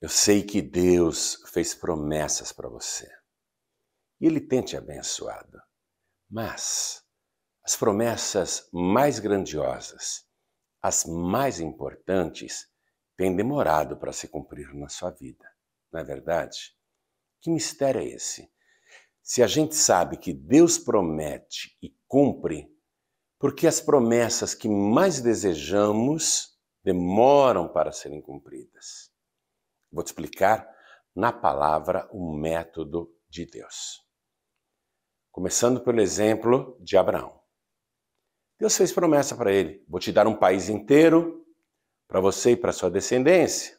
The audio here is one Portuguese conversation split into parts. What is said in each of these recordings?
Eu sei que Deus fez promessas para você. E Ele tem te abençoado. Mas as promessas mais grandiosas, as mais importantes, têm demorado para se cumprir na sua vida. Não é verdade? Que mistério é esse? Se a gente sabe que Deus promete e cumpre, por que as promessas que mais desejamos demoram para serem cumpridas. Vou te explicar na palavra o método de Deus. Começando pelo exemplo de Abraão. Deus fez promessa para ele: vou te dar um país inteiro para você e para sua descendência.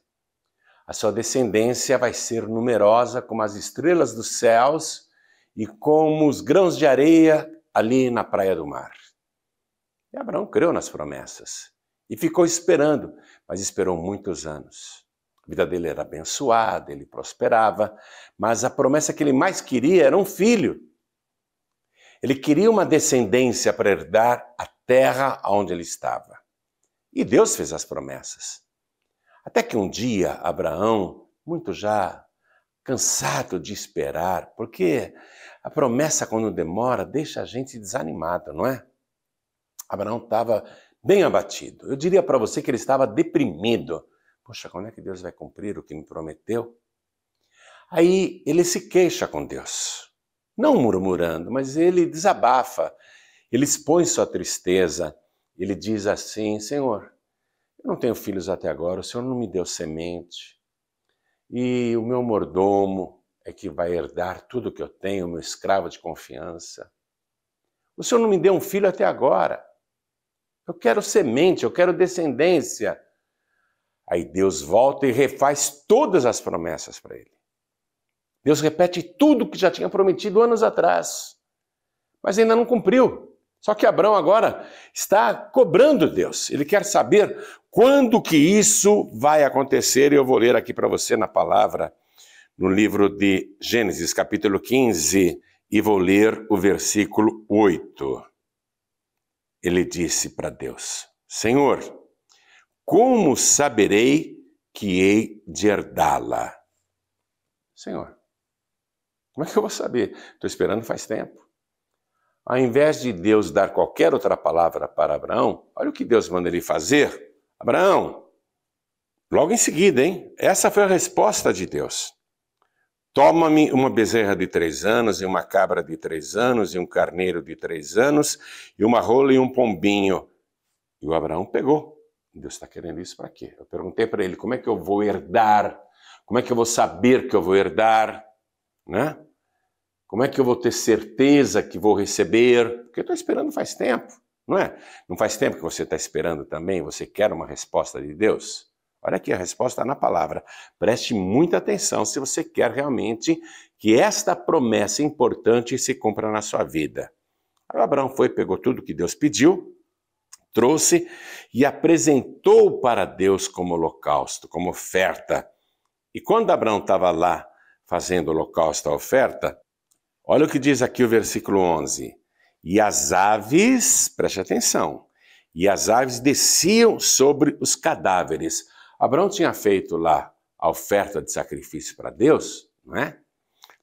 A sua descendência vai ser numerosa como as estrelas dos céus e como os grãos de areia ali na praia do mar. E Abraão creu nas promessas e ficou esperando, mas esperou muitos anos. A vida dele era abençoada, ele prosperava, mas a promessa que ele mais queria era um filho. Ele queria uma descendência para herdar a terra onde ele estava. E Deus fez as promessas. Até que um dia Abraão, muito já cansado de esperar, porque a promessa quando demora deixa a gente desanimado, não é? Abraão estava bem abatido. Eu diria para você que ele estava deprimido Poxa, quando é que Deus vai cumprir o que me prometeu? Aí ele se queixa com Deus, não murmurando, mas ele desabafa, ele expõe sua tristeza, ele diz assim: Senhor, eu não tenho filhos até agora, o Senhor não me deu semente, e o meu mordomo é que vai herdar tudo que eu tenho, o meu escravo de confiança. O Senhor não me deu um filho até agora. Eu quero semente, eu quero descendência. Aí Deus volta e refaz todas as promessas para ele. Deus repete tudo que já tinha prometido anos atrás, mas ainda não cumpriu. Só que Abraão agora está cobrando Deus. Ele quer saber quando que isso vai acontecer. E eu vou ler aqui para você na palavra, no livro de Gênesis, capítulo 15, e vou ler o versículo 8. Ele disse para Deus: Senhor, como saberei que hei de herdá-la? Senhor, como é que eu vou saber? Estou esperando faz tempo. Ao invés de Deus dar qualquer outra palavra para Abraão, olha o que Deus manda ele fazer. Abraão, logo em seguida, hein? Essa foi a resposta de Deus. Toma-me uma bezerra de três anos, e uma cabra de três anos, e um carneiro de três anos, e uma rola e um pombinho. E o Abraão pegou Deus está querendo isso para quê? Eu perguntei para ele: como é que eu vou herdar? Como é que eu vou saber que eu vou herdar? Né? Como é que eu vou ter certeza que vou receber? Porque eu estou esperando faz tempo, não é? Não faz tempo que você está esperando também, você quer uma resposta de Deus? Olha aqui, a resposta está na palavra. Preste muita atenção se você quer realmente que esta promessa importante se cumpra na sua vida. Aí Abraão foi, pegou tudo que Deus pediu, trouxe e apresentou para Deus como holocausto, como oferta. E quando Abraão estava lá fazendo o holocausto, a oferta, olha o que diz aqui o versículo 11: E as aves, preste atenção, e as aves desciam sobre os cadáveres. Abraão tinha feito lá a oferta de sacrifício para Deus, não é?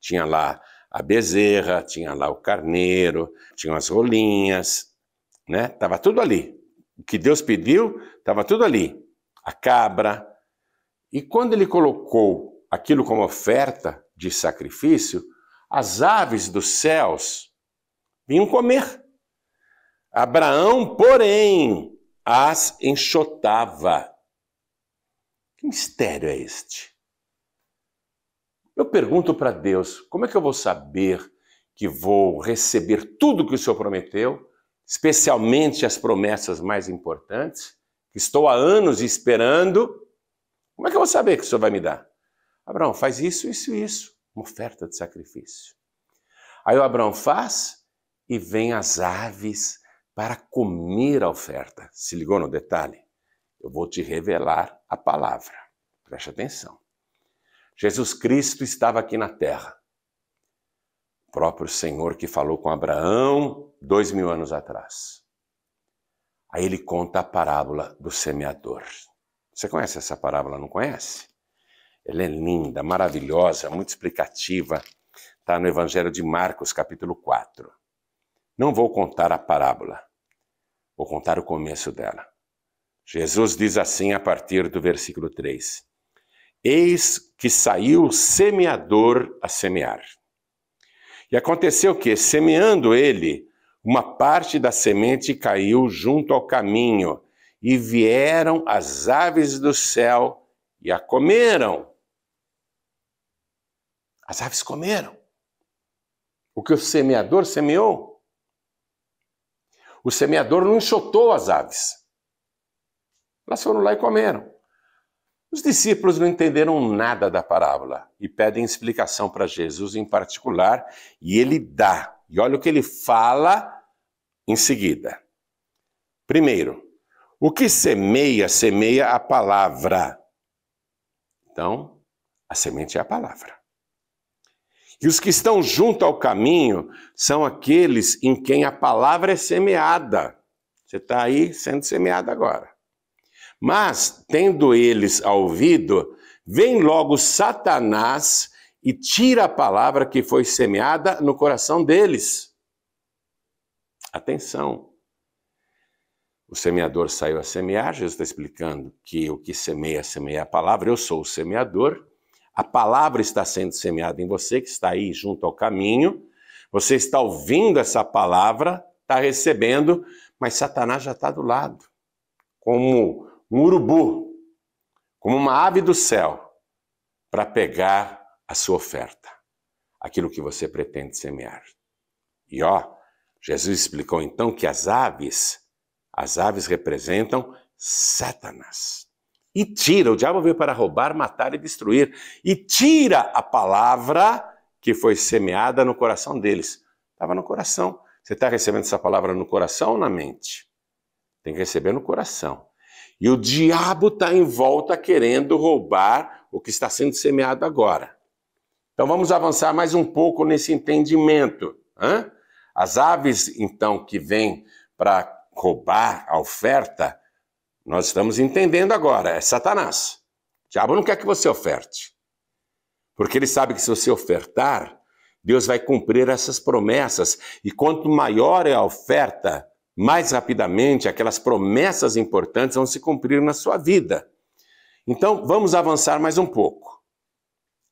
Tinha lá a bezerra, tinha lá o carneiro, tinha as rolinhas, né? Tava tudo ali. O que Deus pediu, tava tudo ali. A cabra. E quando ele colocou aquilo como oferta de sacrifício, as aves dos céus vinham comer. Abraão, porém, as enxotava. Que mistério é este? Eu pergunto para Deus: como é que eu vou saber que vou receber tudo que o Senhor prometeu especialmente as promessas mais importantes, que estou há anos esperando. Como é que eu vou saber que o Senhor vai me dar? Abraão, faz isso, isso e isso. Uma oferta de sacrifício. Aí o Abraão faz e vem as aves para comer a oferta. Se ligou no detalhe? Eu vou te revelar a palavra. Preste atenção. Jesus Cristo estava aqui na terra. O próprio Senhor que falou com Abraão, dois mil anos atrás. Aí ele conta a parábola do semeador. Você conhece essa parábola, não conhece? Ela é linda, maravilhosa, muito explicativa. Está no Evangelho de Marcos, capítulo 4. Não vou contar a parábola, vou contar o começo dela. Jesus diz assim a partir do versículo 3: Eis que saiu o semeador a semear. E aconteceu que, semeando ele, uma parte da semente caiu junto ao caminho, e vieram as aves do céu e a comeram. As aves comeram o que o semeador semeou. O semeador não enxotou as aves. Elas foram lá e comeram. Os discípulos não entenderam nada da parábola e pedem explicação para Jesus em particular, e ele dá. E olha o que ele fala em seguida. Primeiro, o que semeia, semeia a palavra. Então, a semente é a palavra. E os que estão junto ao caminho são aqueles em quem a palavra é semeada. Você está aí sendo semeado agora. Mas, tendo eles ouvido, vem logo Satanás e tira a palavra que foi semeada no coração deles Atenção! O semeador saiu a semear, Jesus está explicando que o que semeia, semeia a palavra. Eu sou o semeador, a palavra está sendo semeada em você, que está aí junto ao caminho. Você está ouvindo essa palavra, está recebendo, mas Satanás já está do lado, como um urubu, como uma ave do céu, para pegar a sua oferta, aquilo que você pretende semear. E ó, Jesus explicou então que as aves, as aves representam Satanás. E tira, o diabo veio para roubar, matar e destruir. E tira a palavra que foi semeada no coração deles. Estava no coração. Você está recebendo essa palavra no coração ou na mente? Tem que receber no coração. E o diabo está em volta querendo roubar o que está sendo semeado agora. Então vamos avançar mais um pouco nesse entendimento. Hã? As aves, então, que vêm para roubar a oferta, nós estamos entendendo agora, é Satanás. O diabo não quer que você oferte. Porque ele sabe que se você ofertar, Deus vai cumprir essas promessas. E quanto maior é a oferta, mais rapidamente aquelas promessas importantes vão se cumprir na sua vida. Então, vamos avançar mais um pouco.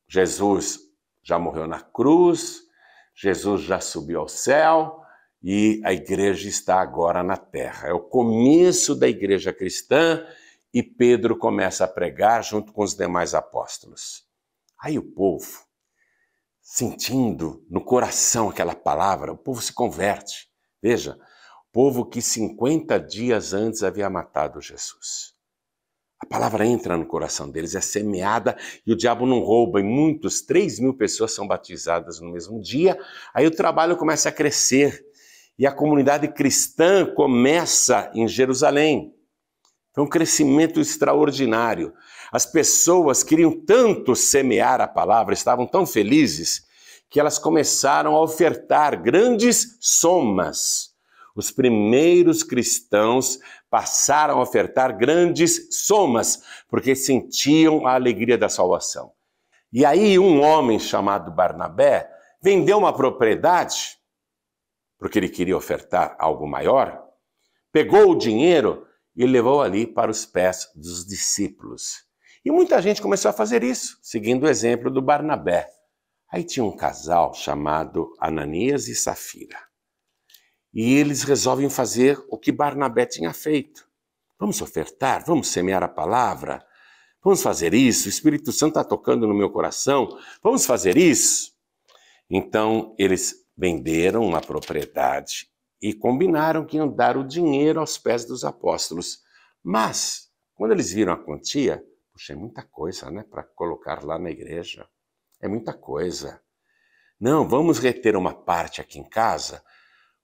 Jesus já morreu na cruz, Jesus já subiu ao céu e a igreja está agora na terra. É o começo da igreja cristã e Pedro começa a pregar junto com os demais apóstolos. Aí o povo, sentindo no coração aquela palavra, o povo se converte. Veja, povo que 50 dias antes havia matado Jesus. A palavra entra no coração deles, é semeada e o diabo não rouba. E muitos, 3 mil pessoas são batizadas no mesmo dia. Aí o trabalho começa a crescer e a comunidade cristã começa em Jerusalém. Foi um crescimento extraordinário. As pessoas queriam tanto semear a palavra, estavam tão felizes, que elas começaram a ofertar grandes somas. Os primeiros cristãos passaram a ofertar grandes somas, porque sentiam a alegria da salvação. E aí, um homem chamado Barnabé vendeu uma propriedade, porque ele queria ofertar algo maior, pegou o dinheiro e levou ali para os pés dos discípulos. E muita gente começou a fazer isso, seguindo o exemplo do Barnabé. Aí tinha um casal chamado Ananias e Safira. E eles resolvem fazer o que Barnabé tinha feito. Vamos ofertar, vamos semear a palavra, vamos fazer isso. O Espírito Santo está tocando no meu coração, vamos fazer isso. Então eles venderam uma propriedade e combinaram que iam dar o dinheiro aos pés dos apóstolos. Mas, quando eles viram a quantia, puxa, é muita coisa, né, para colocar lá na igreja. É muita coisa. Não, vamos reter uma parte aqui em casa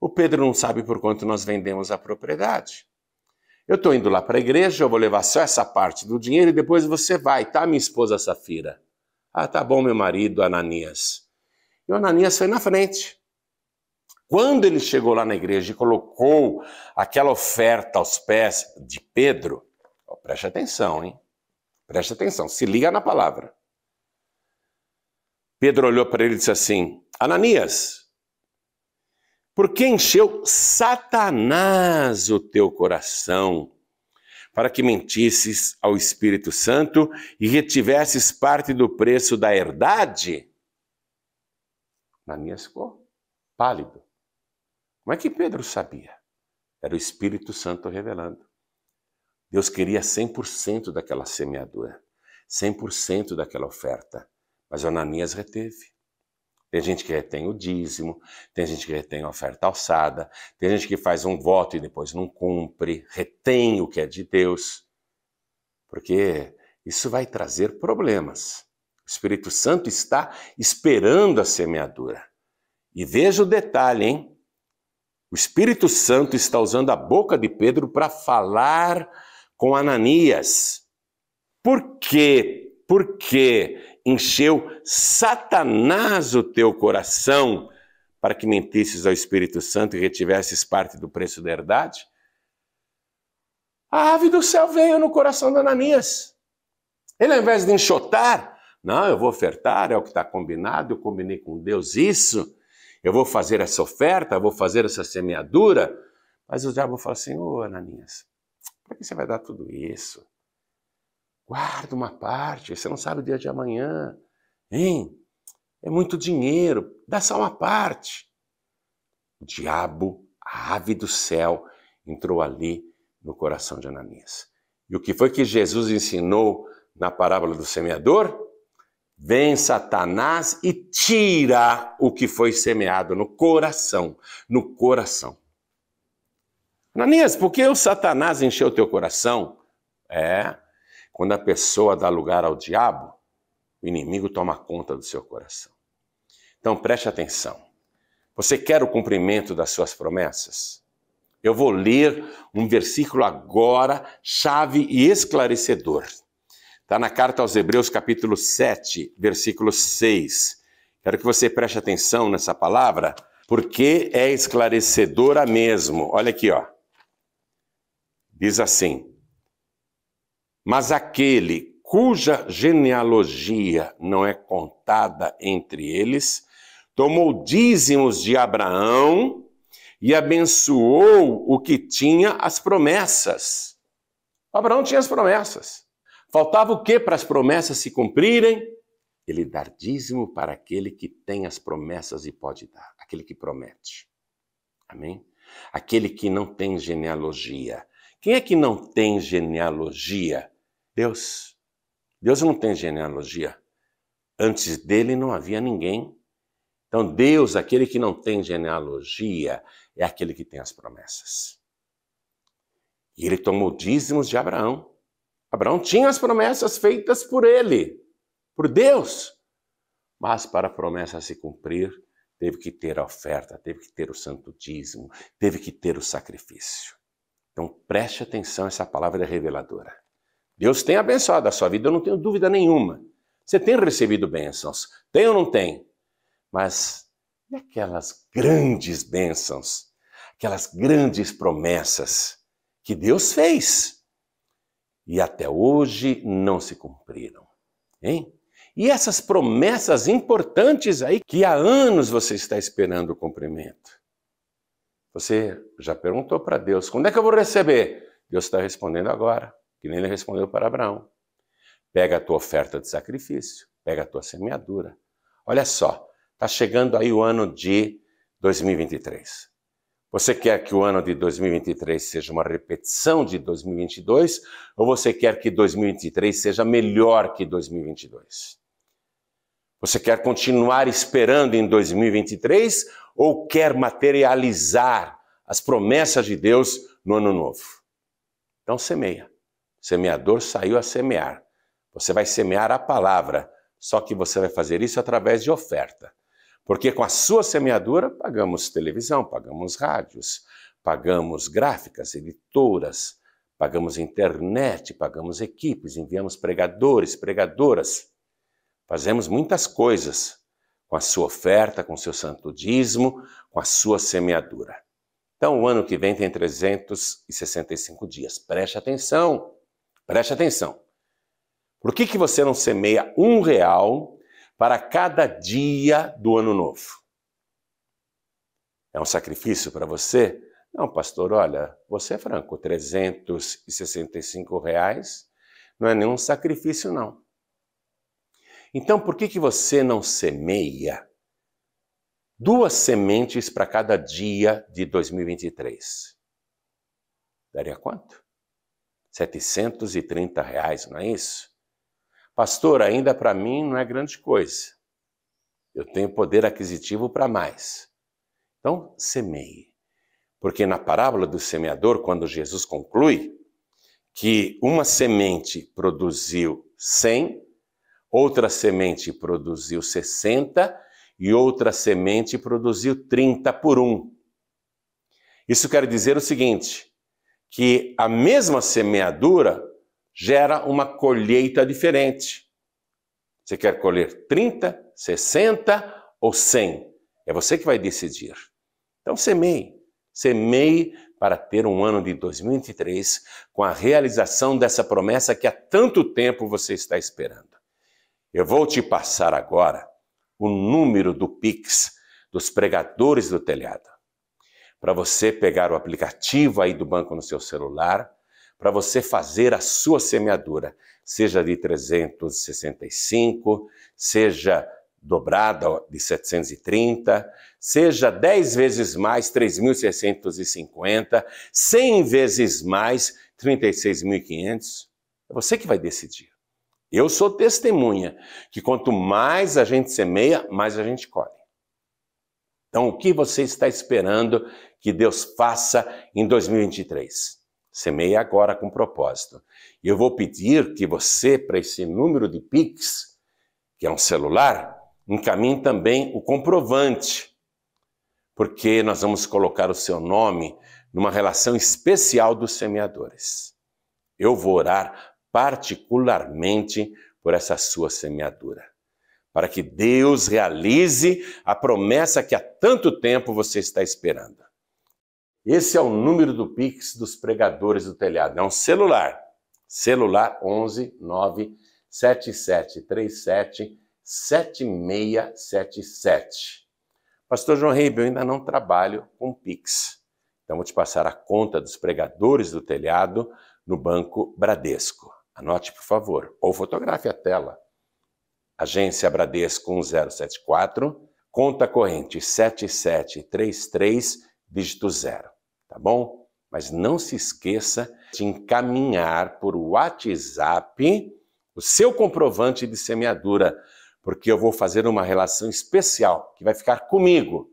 o Pedro não sabe por quanto nós vendemos a propriedade. Eu estou indo lá para a igreja, eu vou levar só essa parte do dinheiro e depois você vai, tá, minha esposa Safira? Ah, tá bom, meu marido, Ananias. E o Ananias foi na frente. Quando ele chegou lá na igreja e colocou aquela oferta aos pés de Pedro, ó, preste atenção, hein? Preste atenção, se liga na palavra. Pedro olhou para ele e disse assim: Ananias, porque encheu Satanás o teu coração, para que mentisses ao Espírito Santo e retivesses parte do preço da herdade? Ananias ficou pálido. Como é que Pedro sabia? Era o Espírito Santo revelando. Deus queria 100% daquela semeadura, 100% daquela oferta, mas Ananias reteve. Tem gente que retém o dízimo, tem gente que retém a oferta alçada, tem gente que faz um voto e depois não cumpre, retém o que é de Deus, porque isso vai trazer problemas. O Espírito Santo está esperando a semeadura. E veja o detalhe, hein? O Espírito Santo está usando a boca de Pedro para falar com Ananias. Por quê? Por quê? encheu Satanás o teu coração para que mentisses ao Espírito Santo e retivesses parte do preço da herdade? A ave do céu veio no coração de Ananias. Ele, ao invés de enxotar, não, eu vou ofertar, é o que está combinado, eu combinei com Deus isso, eu vou fazer essa oferta, eu vou fazer essa semeadura. Mas o diabo fala assim: Ô Ananias, para que você vai dar tudo isso? Guarda uma parte, você não sabe o dia de amanhã. Hein? É muito dinheiro, dá só uma parte. O diabo, a ave do céu, entrou ali no coração de Ananias. E o que foi que Jesus ensinou na parábola do semeador? Vem Satanás e tira o que foi semeado no coração, no coração. Ananias, por que o Satanás encheu teu coração? É, quando a pessoa dá lugar ao diabo, o inimigo toma conta do seu coração. Então preste atenção. Você quer o cumprimento das suas promessas? Eu vou ler um versículo agora, chave e esclarecedor. Está na carta aos Hebreus, capítulo 7, versículo 6. Quero que você preste atenção nessa palavra, porque é esclarecedora mesmo. Olha aqui, ó. Diz assim: mas aquele cuja genealogia não é contada entre eles, tomou dízimos de Abraão e abençoou o que tinha as promessas. Abraão tinha as promessas. Faltava o que para as promessas se cumprirem? Ele dar dízimo para aquele que tem as promessas e pode dar, aquele que promete. Amém? Aquele que não tem genealogia. Quem é que não tem genealogia Deus. Deus não tem genealogia. Antes dele não havia ninguém. Então, Deus, aquele que não tem genealogia, é aquele que tem as promessas. E ele tomou dízimos de Abraão. Abraão tinha as promessas feitas por ele, por Deus. Mas para a promessa se cumprir, teve que ter a oferta, teve que ter o santo dízimo, teve que ter o sacrifício. Então preste atenção, essa palavra é reveladora. Deus tem abençoado a sua vida, eu não tenho dúvida nenhuma. Você tem recebido bênçãos, tem ou não tem? Mas e aquelas grandes bênçãos, aquelas grandes promessas que Deus fez e até hoje não se cumpriram, hein? E essas promessas importantes aí que há anos você está esperando o cumprimento. Você já perguntou para Deus: quando é que eu vou receber? Deus está respondendo agora que nem ele respondeu para Abraão. Pega a tua oferta de sacrifício, pega a tua semeadura. Olha só, está chegando aí o ano de 2023. Você quer que o ano de 2023 seja uma repetição de 2022 ou você quer que 2023 seja melhor que 2022? Você quer continuar esperando em 2023 ou quer materializar as promessas de Deus no ano novo? Então semeia semeador saiu a semear. Você vai semear a palavra, só que você vai fazer isso através de oferta. Porque com a sua semeadura pagamos televisão, pagamos rádios, pagamos gráficas, editoras, pagamos internet, pagamos equipes, enviamos pregadores, pregadoras. Fazemos muitas coisas com a sua oferta, com o seu santo dízimo, com a sua semeadura. Então, o ano que vem tem 365 dias. Preste atenção! Preste atenção. Por que, que você não semeia um real para cada dia do ano novo? É um sacrifício para você? Não, pastor, olha, você é franco, 365 reais não é nenhum sacrifício, não. Então, por que, que você não semeia duas sementes para cada dia de 2023? Daria quanto? 730 reais, não é isso? Pastor, ainda para mim não é grande coisa. Eu tenho poder aquisitivo para mais. Então, semeie. Porque na parábola do semeador, quando Jesus conclui que uma semente produziu 100, outra semente produziu 60 e outra semente produziu 30 por um. Isso quer dizer o seguinte: que a mesma semeadura gera uma colheita diferente. Você quer colher 30, 60 ou 100? É você que vai decidir. Então semeie, semeie para ter um ano de 2023 com a realização dessa promessa que há tanto tempo você está esperando. Eu vou te passar agora o número do Pix dos pregadores do telhado para você pegar o aplicativo aí do banco no seu celular, para você fazer a sua semeadura, seja de 365, seja dobrada de 730, seja 10 vezes mais 3.650, 100 vezes mais 36.500. É você que vai decidir. Eu sou testemunha que quanto mais a gente semeia, mais a gente colhe. Então, o que você está esperando que Deus faça em 2023? Semeie agora com propósito. E eu vou pedir que você, para esse número de Pix, que é um celular, encaminhe também o comprovante, porque nós vamos colocar o seu nome numa relação especial dos semeadores. Eu vou orar particularmente por essa sua semeadura para que Deus realize a promessa que há tanto tempo você está esperando. Esse é o número do Pix dos pregadores do telhado. É um celular. Celular 11 9 7737 7677. Pastor João Reibe, eu ainda não trabalho com Pix. Então vou te passar a conta dos pregadores do telhado no Banco Bradesco. Anote, por favor, ou fotografe a tela agência Bradesco 1074, conta corrente 7733, dígito zero, tá bom? Mas não se esqueça de encaminhar por WhatsApp o seu comprovante de semeadura, porque eu vou fazer uma relação especial que vai ficar comigo.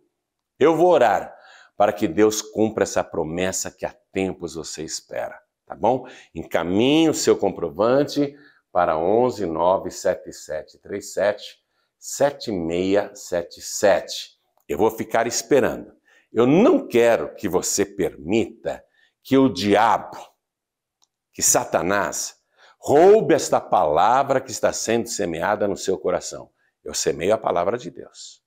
Eu vou orar para que Deus cumpra essa promessa que há tempos você espera, tá bom? Encaminhe o seu comprovante para 11 97737 7677. Eu vou ficar esperando. Eu não quero que você permita que o diabo, que Satanás, roube esta palavra que está sendo semeada no seu coração. Eu semeio a palavra de Deus.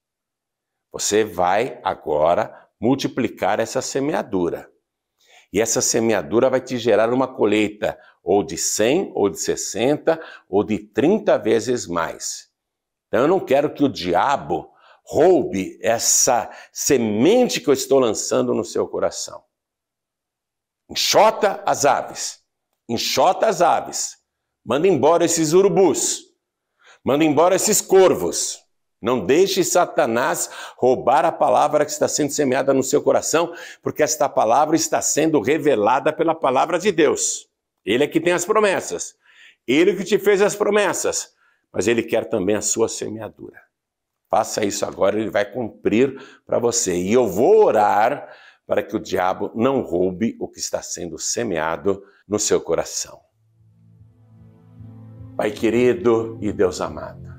Você vai agora multiplicar essa semeadura. E essa semeadura vai te gerar uma colheita ou de 100, ou de 60, ou de 30 vezes mais. Então eu não quero que o diabo roube essa semente que eu estou lançando no seu coração. Enxota as aves, enxota as aves, manda embora esses urubus, manda embora esses corvos, não deixe Satanás roubar a palavra que está sendo semeada no seu coração, porque esta palavra está sendo revelada pela palavra de Deus. Ele é que tem as promessas. Ele que te fez as promessas, mas ele quer também a sua semeadura. Faça isso agora, ele vai cumprir para você. E eu vou orar para que o diabo não roube o que está sendo semeado no seu coração. Pai querido e Deus amado,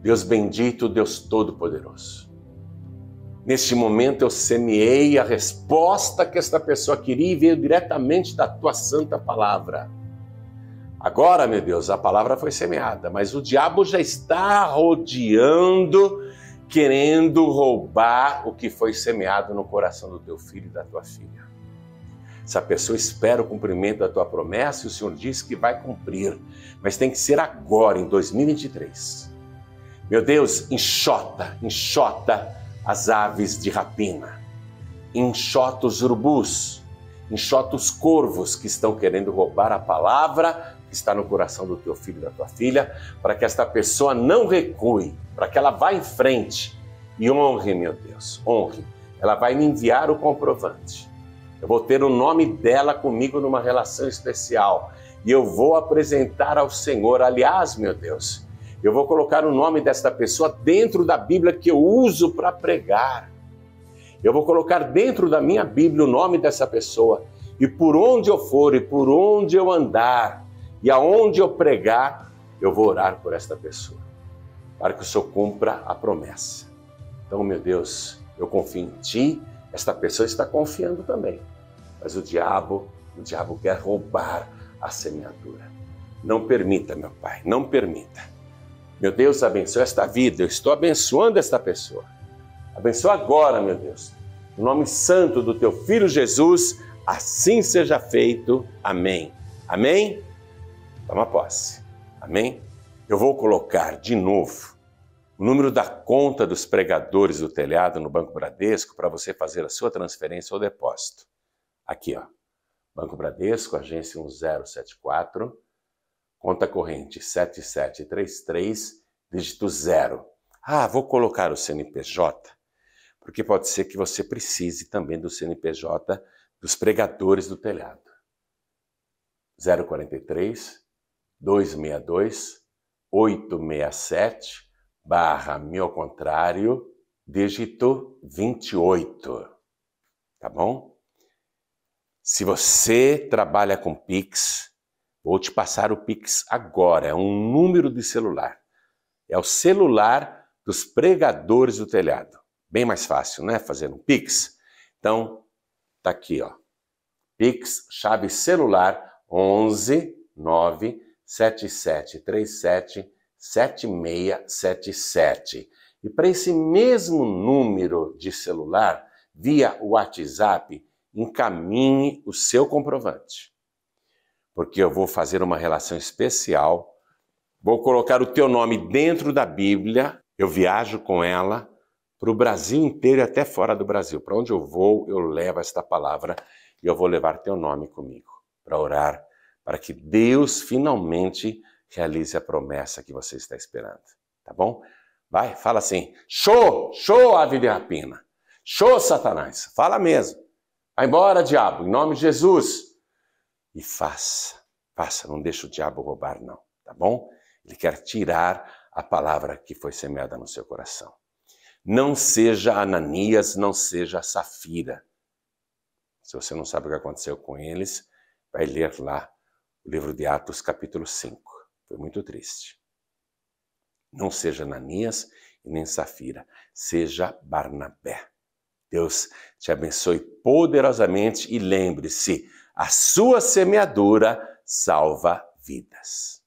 Deus bendito, Deus todo-poderoso. Neste momento eu semeei a resposta que esta pessoa queria e veio diretamente da tua santa palavra. Agora, meu Deus, a palavra foi semeada, mas o diabo já está rodeando, querendo roubar o que foi semeado no coração do teu filho e da tua filha. Essa pessoa espera o cumprimento da tua promessa e o Senhor diz que vai cumprir, mas tem que ser agora, em 2023. Meu Deus, enxota, enxota as aves de rapina, enxota os urubus, enxota os corvos que estão querendo roubar a palavra que está no coração do teu filho e da tua filha, para que esta pessoa não recue, para que ela vá em frente e honre, meu Deus, honre. Ela vai me enviar o comprovante. Eu vou ter o nome dela comigo numa relação especial e eu vou apresentar ao Senhor. Aliás, meu Deus, eu vou colocar o nome desta pessoa dentro da Bíblia que eu uso para pregar. Eu vou colocar dentro da minha Bíblia o nome dessa pessoa. E por onde eu for e por onde eu andar e aonde eu pregar, eu vou orar por esta pessoa, para que o Senhor cumpra a promessa. Então, meu Deus, eu confio em Ti, esta pessoa está confiando também. Mas o diabo, o diabo quer roubar a semeadura. Não permita, meu Pai, não permita. Meu Deus, abençoa esta vida, eu estou abençoando esta pessoa. Abençoa agora, meu Deus. No nome santo do teu filho Jesus, assim seja feito. Amém. Amém? Toma posse. Amém? Eu vou colocar de novo o número da conta dos pregadores do telhado no Banco Bradesco para você fazer a sua transferência ou depósito. Aqui, ó. Banco Bradesco, agência 1074 conta corrente 7733, dígito zero. Ah, vou colocar o CNPJ, porque pode ser que você precise também do CNPJ dos pregadores do telhado. 043 262 867 barra meu contrário, dígito 28. Tá bom? Se você trabalha com Pix, Vou te passar o Pix agora, é um número de celular. É o celular dos pregadores do telhado. Bem mais fácil, né? Fazendo um Pix. Então, tá aqui, ó. Pix, chave celular 11 9 7737 7677. E para esse mesmo número de celular, via WhatsApp, encaminhe o seu comprovante porque eu vou fazer uma relação especial, vou colocar o teu nome dentro da Bíblia, eu viajo com ela para o Brasil inteiro e até fora do Brasil. Para onde eu vou, eu levo esta palavra e eu vou levar teu nome comigo para orar, para que Deus finalmente realize a promessa que você está esperando, tá bom? Vai, fala assim: show, show, ave de rapina, show, Satanás, fala mesmo. Vai embora, diabo, em nome de Jesus e faça. Faça, não deixa o diabo roubar, não, tá bom? Ele quer tirar a palavra que foi semeada no seu coração. Não seja Ananias, não seja Safira. Se você não sabe o que aconteceu com eles, vai ler lá o livro de Atos, capítulo 5. Foi muito triste. Não seja Ananias e nem Safira, seja Barnabé. Deus te abençoe poderosamente e lembre-se, a sua semeadura salva vidas.